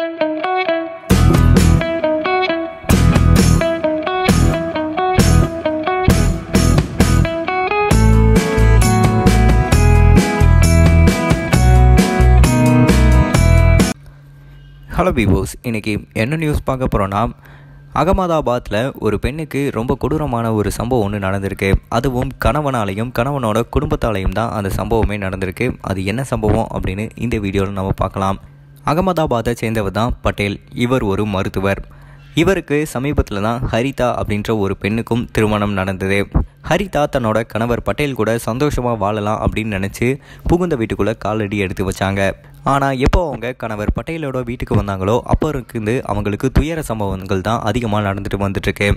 hello பீபோஸ் இன்றைக்கி என்ன news பார்க்க போகிறோன்னா அகமதாபாத்தில் ஒரு பெண்ணுக்கு ரொம்ப கொடூரமான ஒரு சம்பவம் ஒன்று நடந்திருக்கு அதுவும் கணவனாலையும் கணவனோட குடும்பத்தாலையும் தான் அந்த சம்பவமே நடந்திருக்கு அது என்ன சம்பவம் அப்படின்னு இந்த வீடியோவில் நம்ம பார்க்கலாம் அகமதாபாத்தை சேர்ந்தவர் தான் பட்டேல் இவர் ஒரு மருத்துவர் இவருக்கு சமீபத்தில் தான் ஹரிதா அப்படின்ற ஒரு பெண்ணுக்கும் திருமணம் நடந்தது ஹரிதா தன்னோட கணவர் பட்டேல் கூட சந்தோஷமாக வாழலாம் அப்படின்னு நினச்சி புகுந்த வீட்டுக்குள்ளே காலடி எடுத்து வச்சாங்க ஆனால் எப்போ அவங்க கணவர் பட்டேலோட வீட்டுக்கு வந்தாங்களோ அப்போ இருந்து அவங்களுக்கு துயர சம்பவங்கள் தான் அதிகமாக நடந்துட்டு வந்துட்டுருக்கு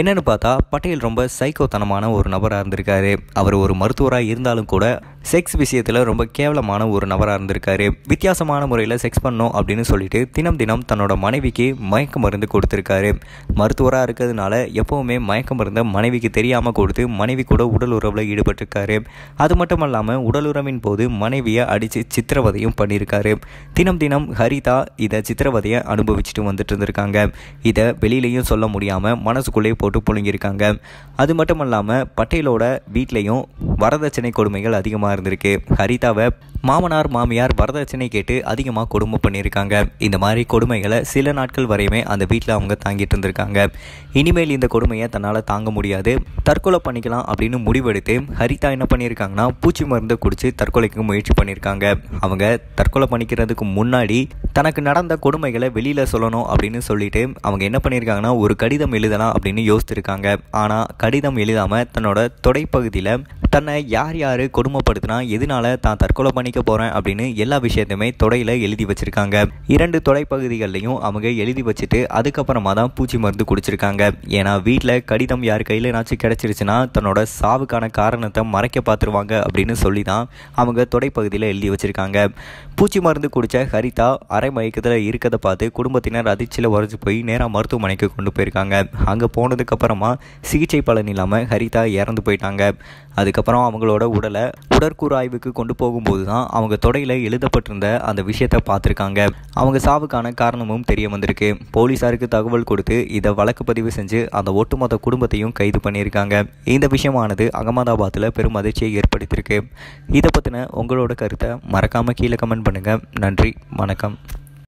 என்னென்னு பார்த்தா பட்டேல் ரொம்ப சைக்கோத்தனமான ஒரு நபராக இருந்திருக்காரு அவர் ஒரு மருத்துவராக இருந்தாலும் கூட செக்ஸ் விஷயத்தில் ரொம்ப கேவலமான ஒரு நபராக இருந்திருக்காரு வித்தியாசமான முறையில் செக்ஸ் பண்ணோம் அப்படின்னு சொல்லிட்டு தினம் தினம் தன்னோட மனைவிக்கு மயக்க மருந்து கொடுத்துருக்காரு மருத்துவராக இருக்கிறதுனால எப்போவுமே மயக்க மருந்தை மனைவிக்கு தெரியாமல் கொடுத்து மனைவி கூட உடல் உறவில் ஈடுபட்டிருக்காரு அது மட்டும் இல்லாமல் உடலுறவின் போது மனைவியை அடித்து சித்திரவதையும் பண்ணியிருக்காரு இருக்காரு தினம் தினம் ஹரிதா இதை சித்திரவதையை அனுபவிச்சுட்டு வந்துட்டு இருந்திருக்காங்க இதை வெளியிலையும் சொல்ல முடியாமல் மனசுக்குள்ளேயே போட்டு புழுங்கியிருக்காங்க அது மட்டும் இல்லாமல் பட்டேலோட வீட்லேயும் வரதட்சணை கொடுமைகள் அதிகமாக இருந்திருக்கு ஹரிதாவை மாமனார் மாமியார் வரதட்சணை கேட்டு அதிகமாக கொடுமை பண்ணியிருக்காங்க இந்த மாதிரி கொடுமைகளை சில நாட்கள் வரையுமே அந்த வீட்டில் அவங்க தாங்கிட்டு இருந்திருக்காங்க இனிமேல் இந்த கொடுமையை தன்னால் தாங்க முடியாது தற்கொலை பண்ணிக்கலாம் அப்படின்னு முடிவெடுத்து ஹரிதா என்ன பண்ணியிருக்காங்கன்னா பூச்சி மருந்து குடித்து தற்கொலைக்கு முயற்சி பண்ணியிருக்காங்க அவங்க தற்கொலை பண்ணிக்கிறதுக்கு முன்னாடி தனக்கு நடந்த கொடுமைகளை வெளியில் சொல்லணும் அப்படின்னு சொல்லிட்டு அவங்க என்ன பண்ணியிருக்காங்கன்னா ஒரு கடிதம் எழுதலாம் அப்படின்னு யோசித்திருக்காங்க ஆனால் கடிதம் எழுதாமல் தன்னோட தொடைப்பகுதியில் தன்னை யார் யார் கொடுமைப்படுத்தினா எதனால தான் தற்கொலை பண்ணிக்க போகிறேன் அப்படின்னு எல்லா விஷயத்தையுமே தொடையில் எழுதி வச்சுருக்காங்க இரண்டு தொடைப்பகுதிகள்லையும் அவங்க எழுதி வச்சுட்டு அதுக்கப்புறமா தான் பூச்சி மருந்து குடிச்சிருக்காங்க ஏன்னா வீட்டில் கடிதம் யார் கையில் ஏதாச்சும் கிடச்சிருச்சுன்னா தன்னோட சாவுக்கான காரணத்தை மறைக்க பார்த்துருவாங்க அப்படின்னு சொல்லி தான் அவங்க தொடைப்பகுதியில் எழுதி வச்சுருக்காங்க பூச்சி மருந்து குடித்த ஹரிதா அரை மயக்கத்தில் இருக்கதை பார்த்து குடும்பத்தினர் அதிர்ச்சியில் உரைச்சி போய் நேராக மருத்துவமனைக்கு கொண்டு போயிருக்காங்க அங்கே போனதுக்கப்புறமா சிகிச்சை பலன் இல்லாமல் ஹரிதா இறந்து போயிட்டாங்க அதுக்கப்புறம் அவங்களோட உடலை உடற்கூறாய்வுக்கு கொண்டு போகும்போது தான் அவங்க தொடையில் எழுதப்பட்டிருந்த அந்த விஷயத்தை பார்த்துருக்காங்க அவங்க சாவுக்கான காரணமும் தெரிய வந்திருக்கு போலீஸாருக்கு தகவல் கொடுத்து இதை வழக்கு பதிவு செஞ்சு அந்த ஒட்டுமொத்த குடும்பத்தையும் கைது பண்ணியிருக்காங்க இந்த விஷயமானது அகமதாபாத்தில் பெரும் அதிர்ச்சியை ஏற்படுத்தியிருக்கு இதை பற்றின உங்களோட கருத்தை மறக்காமல் கீழே கமெண்ட் பண்ணுங்கள் நன்றி வணக்கம்